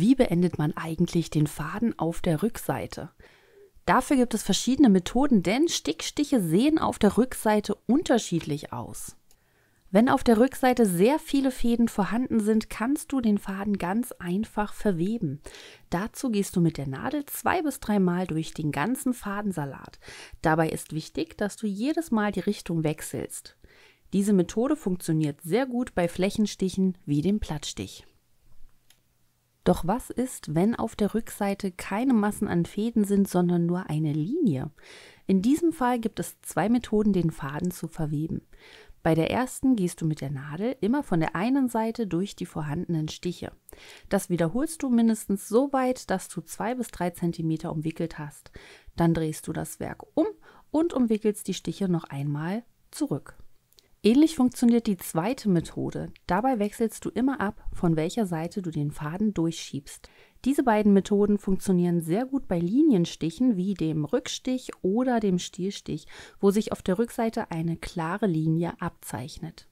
wie beendet man eigentlich den Faden auf der Rückseite? Dafür gibt es verschiedene Methoden, denn Stickstiche sehen auf der Rückseite unterschiedlich aus. Wenn auf der Rückseite sehr viele Fäden vorhanden sind, kannst du den Faden ganz einfach verweben. Dazu gehst du mit der Nadel zwei bis dreimal durch den ganzen Fadensalat. Dabei ist wichtig, dass du jedes Mal die Richtung wechselst. Diese Methode funktioniert sehr gut bei Flächenstichen wie dem Plattstich. Doch was ist, wenn auf der Rückseite keine Massen an Fäden sind, sondern nur eine Linie? In diesem Fall gibt es zwei Methoden, den Faden zu verweben. Bei der ersten gehst du mit der Nadel immer von der einen Seite durch die vorhandenen Stiche. Das wiederholst du mindestens so weit, dass du zwei bis drei Zentimeter umwickelt hast. Dann drehst du das Werk um und umwickelst die Stiche noch einmal zurück. Ähnlich funktioniert die zweite Methode. Dabei wechselst du immer ab, von welcher Seite du den Faden durchschiebst. Diese beiden Methoden funktionieren sehr gut bei Linienstichen wie dem Rückstich oder dem Stielstich, wo sich auf der Rückseite eine klare Linie abzeichnet.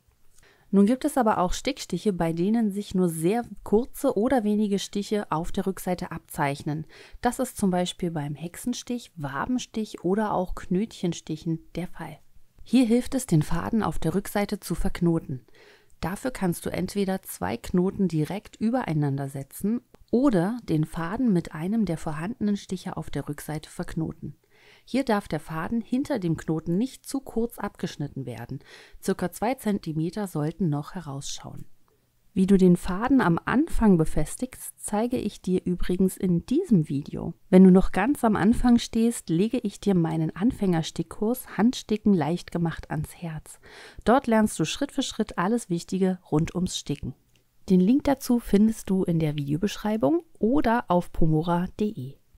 Nun gibt es aber auch Stickstiche, bei denen sich nur sehr kurze oder wenige Stiche auf der Rückseite abzeichnen. Das ist zum Beispiel beim Hexenstich, Wabenstich oder auch Knötchenstichen der Fall. Hier hilft es, den Faden auf der Rückseite zu verknoten. Dafür kannst du entweder zwei Knoten direkt übereinander setzen oder den Faden mit einem der vorhandenen Stiche auf der Rückseite verknoten. Hier darf der Faden hinter dem Knoten nicht zu kurz abgeschnitten werden. Circa 2 cm sollten noch herausschauen. Wie du den Faden am Anfang befestigst, zeige ich dir übrigens in diesem Video. Wenn du noch ganz am Anfang stehst, lege ich dir meinen Anfängerstickkurs Handsticken leicht gemacht ans Herz. Dort lernst du Schritt für Schritt alles Wichtige rund ums Sticken. Den Link dazu findest du in der Videobeschreibung oder auf pomora.de.